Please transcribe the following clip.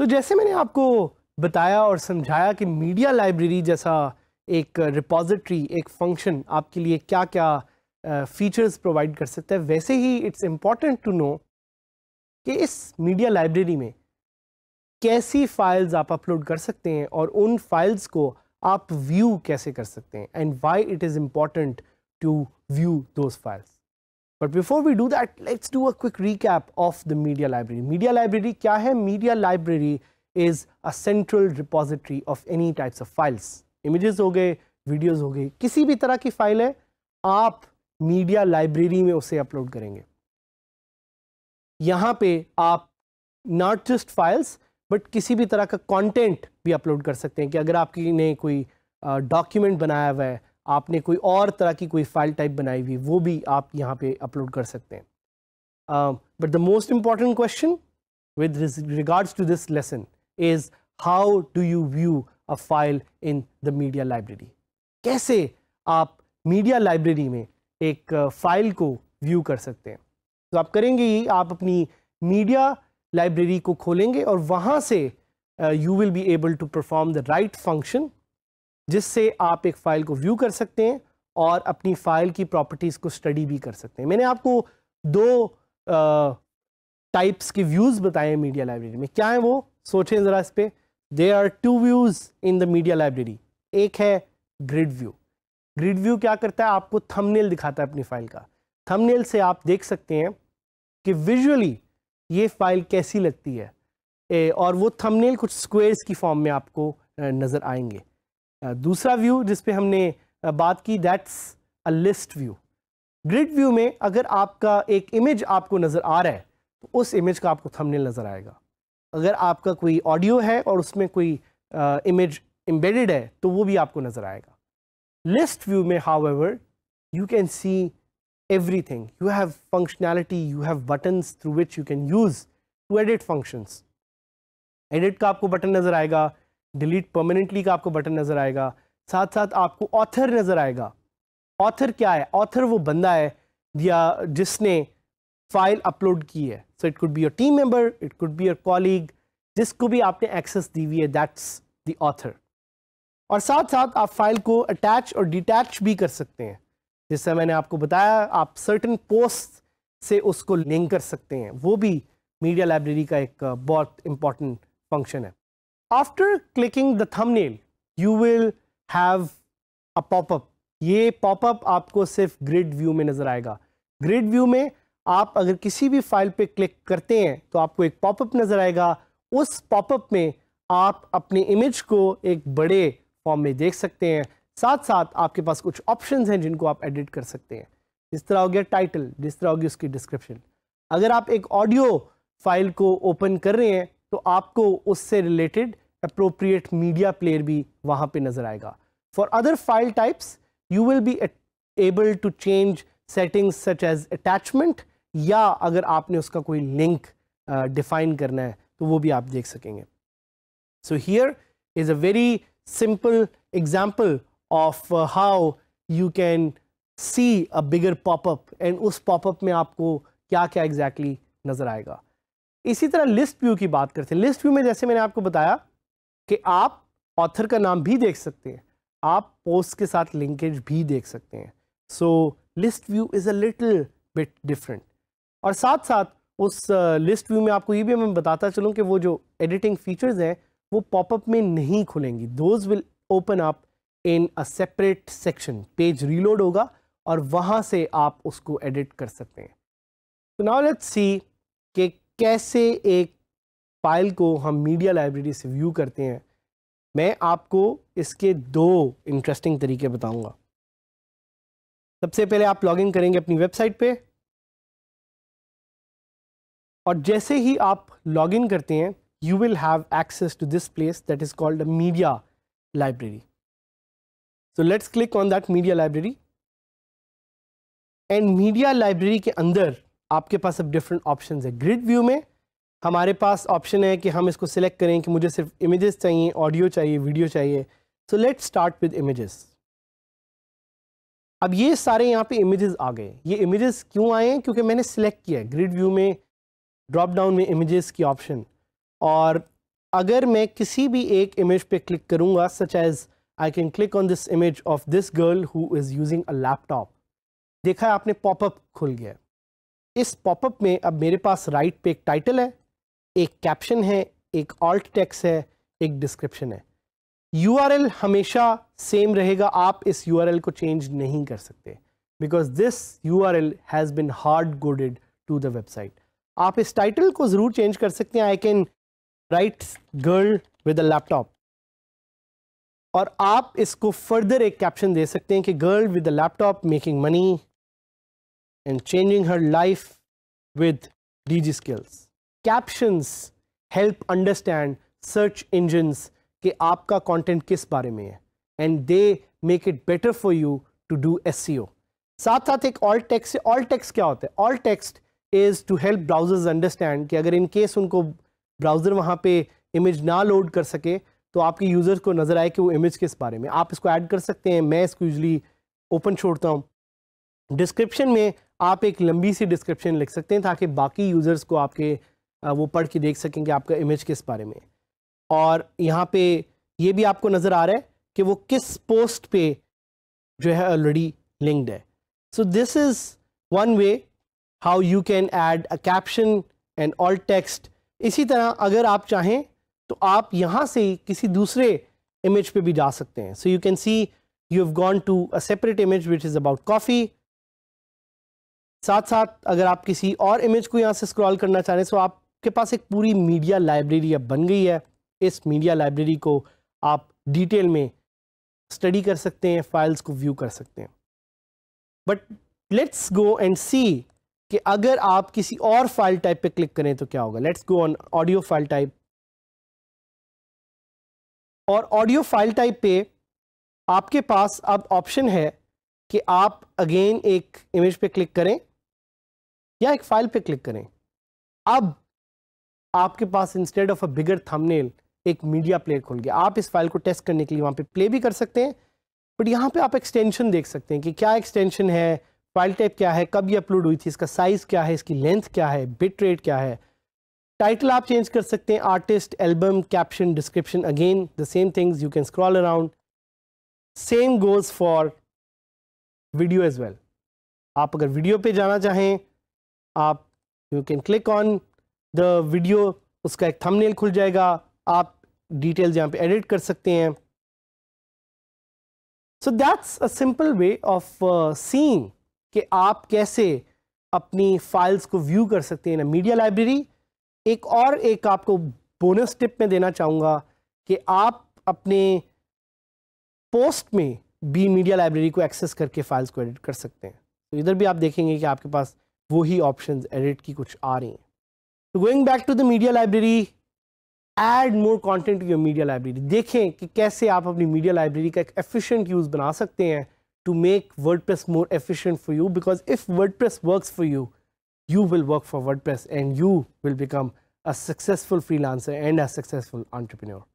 तो जैसे मैंने आपको बताया और समझाया कि मीडिया लाइब्रेरी जैसा एक रिपोजिटरी एक फंक्शन आपके लिए क्या क्या फीचर्स प्रोवाइड कर सकता है वैसे ही इट्स इम्पॉर्टेंट टू नो कि इस मीडिया लाइब्रेरी में कैसी फाइल्स आप अपलोड कर सकते हैं और उन फाइल्स को आप व्यू कैसे कर सकते हैं and why it is important to view those files But before we do that, let's do a quick recap of the media library. Media library क्या है? Media library is a central repository of any types of files. Images हो गए, videos हो गए, किसी भी तरह की फाइल है, आप मीडिया लाइब्रेरी में उसे अपलोड करेंगे यहाँ पे आप नॉट जस्ट फाइल्स बट किसी भी तरह का कंटेंट भी अपलोड कर सकते हैं कि अगर आपकी ने कोई डॉक्यूमेंट बनाया हुआ है आपने कोई और तरह की कोई फाइल टाइप बनाई हुई वो भी आप यहाँ पे अपलोड कर सकते हैं but the most important question with regards to this lesson is how do you view a file in the media library कैसे आप मीडिया लाइब्रेरी में एक फाइल को व्यू कर सकते हैं तो आप करेंगे ही आप अपनी मीडिया लाइब्रेरी को खोलेंगे और वहाँ से you will be able to perform the right function जिससे आप एक फ़ाइल को व्यू कर सकते हैं और अपनी फ़ाइल की प्रॉपर्टीज़ को स्टडी भी कर सकते हैं मैंने आपको दो टाइप्स के व्यूज़ बताए मीडिया लाइब्रेरी में क्या है वो सोचें ज़रा इस पर there are two views in the media library एक है ग्रिड व्यू ग्रिड व्यू क्या करता है आपको थंबनेल दिखाता है अपनी फ़ाइल का थंबनेल से आप देख सकते हैं कि विजुअली ये फ़ाइल कैसी लगती है ए, और वो थंबनेल कुछ स्क्वेयर्स की फॉर्म में आपको नज़र आएंगे दूसरा व्यू जिस पे हमने बात की that's a list view grid view में अगर आपका एक इमेज आपको नज़र आ रहा है तो उस इमेज का आपको थंबनेल नज़र आएगा अगर आपका कोई ऑडियो है और उसमें कोई इमेज एम्बेडेड है तो वो भी आपको नज़र आएगा list view mein however you can see everything you have functionality you have buttons through which you can use to edit functions edit ka aapko button nazar aayega delete permanently का आपको button नज़र आएगा साथ साथ आपको author नज़र आएगा author क्या है ऑथर वो बंदा है या जिसने फाइल अपलोड की है so it could be your team member it could be your colleague जिसको भी आपने एक्सेस दी हुई है दैट्स द ऑथर और साथ साथ आप फाइल को अटैच और डिटैच भी कर सकते हैं जिससे मैंने आपको बताया आप सर्टन पोस्ट से उसको लिंक कर सकते हैं वो भी मीडिया लाइब्रेरी का एक बहुत इंपॉर्टेंट फंक्शन है after clicking the thumbnail you will have a up ये pop-up आपको सिर्फ ग्रिड व्यू में नज़र आएगा ग्रिड व्यू में आप अगर किसी भी फाइल पे क्लिक करते हैं तो आपको एक पॉपअप नज़र आएगा उस पॉपअप में आप अपने इमेज को एक बड़े फॉर्म में देख सकते हैं साथ साथ आपके पास कुछ ऑप्शंस हैं जिनको आप एडिट कर सकते हैं जिस तरह हो गया टाइटल जिस तरह होगी उसकी डिस्क्रिप्शन अगर आप एक ऑडियो फाइल को ओपन कर रहे हैं तो आपको उससे रिलेटेड अप्रोप्रिएट मीडिया प्लेयर भी वहां पे नज़र आएगा for other file types you will be able to change settings such as attachment या अगर आपने उसका कोई लिंक डिफाइन uh, करना है तो वो भी आप देख सकेंगे so here is a very simple example of how you can see see a bigger pop उस पॉपअप में आपको क्या क्या exactly नज़र आएगा इसी तरह लिस्ट व्यू की बात करते हैं लिस्ट व्यू में जैसे मैंने आपको बताया कि आप ऑथर का नाम भी देख सकते हैं आप पोस्ट के साथ लिंकेज भी देख सकते हैं so list view is a little bit different और साथ साथ उस लिस्ट व्यू में आपको ये भी मैं बताता चलूँ कि वो जो एडिटिंग फीचर्स हैं वो पॉपअप में नहीं खुलेंगी those will open up in a separate section page reload होगा और वहाँ से आप उसको एडिट कर सकते हैं तो नाउ लेट्स सी कि कैसे एक फाइल को हम मीडिया लाइब्रेरी से व्यू करते हैं मैं आपको इसके दो इंटरेस्टिंग तरीके बताऊंगा सबसे पहले आप लॉगिन करेंगे अपनी वेबसाइट पे और जैसे ही आप लॉगिन करते हैं you will have access to this place that is called media library so let's click on that media library and media library के अंदर आपके पास अब डिफरेंट ऑप्शन है ग्रिड व्यू में हमारे पास ऑप्शन है कि हम इसको सिलेक्ट करें कि मुझे सिर्फ इमेजेस चाहिए ऑडियो चाहिए वीडियो चाहिए so let start with images अब ये सारे यहाँ पे इमेजेस आ गए ये इमेजेस क्यों आए हैं क्योंकि मैंने सिलेक्ट किया है ग्रिड व्यू में ड्रॉप डाउन में इमेजेस की ऑप्शन और अगर मैं किसी भी एक इमेज पे क्लिक करूँगा such as I can click on this image of this girl who is using a laptop देखा है आपने पॉपअप खुल गया इस पॉपअप में अब मेरे पास राइट right पे एक टाइटल है एक कैप्शन है एक ऑल्ट टेक्स है एक डिस्क्रिप्शन है यू हमेशा सेम रहेगा आप इस यू को चेंज नहीं कर सकते because this U R L has been hard coded to the website आप इस टाइटल को ज़रूर चेंज कर सकते हैं I can write girl with a laptop और आप इसको फर्दर एक कैप्शन दे सकते हैं कि girl with a laptop making money and changing her life with the skills captions help understand search engines कि आपका कंटेंट किस बारे में है and they make it better for you to do S साथ साथ एक ऑल टेक्स्ट ऑल टेक्स्ट क्या होता है alt text is to help browsers understand कि अगर इन केस उनको ब्राउज़र वहाँ पे इमेज ना लोड कर सके तो आपके यूज़र्स को नज़र आए कि वो इमेज किस बारे में आप इसको ऐड कर सकते हैं मैं इसको यूजली ओपन छोड़ता हूँ डिस्क्रिप्शन में आप एक लंबी सी डिस्क्रिप्शन लिख सकते हैं ताकि बाकी यूज़र्स को आपके वो पढ़ के देख सकेंगे आपका इमेज किस बारे में और यहाँ पे ये भी आपको नज़र आ रहा है कि वो किस पोस्ट पे जो है ऑलरेडी लिंक्ड है so this is one way how you can add a caption and alt text इसी तरह अगर आप चाहें तो आप यहाँ से किसी दूसरे इमेज पे भी जा सकते हैं so you can see you have gone to a separate image which is about coffee साथ साथ अगर आप किसी और इमेज को यहाँ से स्क्रॉल करना चाह रहे हैं सो तो आप आपके पास एक पूरी मीडिया लाइब्रेरी अब बन गई है इस मीडिया लाइब्रेरी को आप डिटेल में स्टडी कर सकते हैं फाइल्स को व्यू कर सकते हैं but let's go and see कि अगर आप किसी और फाइल टाइप पे क्लिक करें तो क्या होगा let's go on audio file type और ऑडियो फाइल टाइप पे आपके पास अब ऑप्शन है कि आप अगेन एक इमेज पे क्लिक करें या एक फाइल पे क्लिक करें अब आपके पास instead of a bigger thumbnail एक मीडिया प्लेयर खुल गया आप इस फाइल को टेस्ट करने के लिए वहाँ पे प्ले भी कर सकते हैं बट यहाँ पे आप एक्सटेंशन देख सकते हैं कि क्या एक्सटेंशन है फाइल टाइप क्या है कब ये अपलोड हुई थी इसका साइज़ क्या है इसकी लेंथ क्या है बिट रेट क्या है टाइटल आप चेंज कर सकते हैं artist album caption description again the same things you can scroll around same goes for video as well आप अगर वीडियो पे जाना चाहें आप you can click on the video उसका एक थंबनेल खुल जाएगा आप डिटेल्स यहाँ पे एडिट कर सकते हैं so that's a simple way of seeing कि आप कैसे अपनी फाइल्स को व्यू कर सकते हैं मीडिया लाइब्रेरी एक और एक आपको बोनस टिप में देना चाहूँगा कि आप अपने पोस्ट में भी मीडिया लाइब्रेरी को एक्सेस करके फाइल्स को एडिट कर सकते हैं तो इधर भी आप देखेंगे कि आपके पास वही ऑप्शंस एडिट की कुछ आ रही हैं तो going back to the media library add more content to your media library देखें कि कैसे आप अपनी मीडिया लाइब्रेरी का एक एफिशियंट यूज़ बना सकते हैं to make WordPress more efficient for you because if WordPress work for you you will work for WordPress and you will become a successful freelancer and a successful entrepreneur.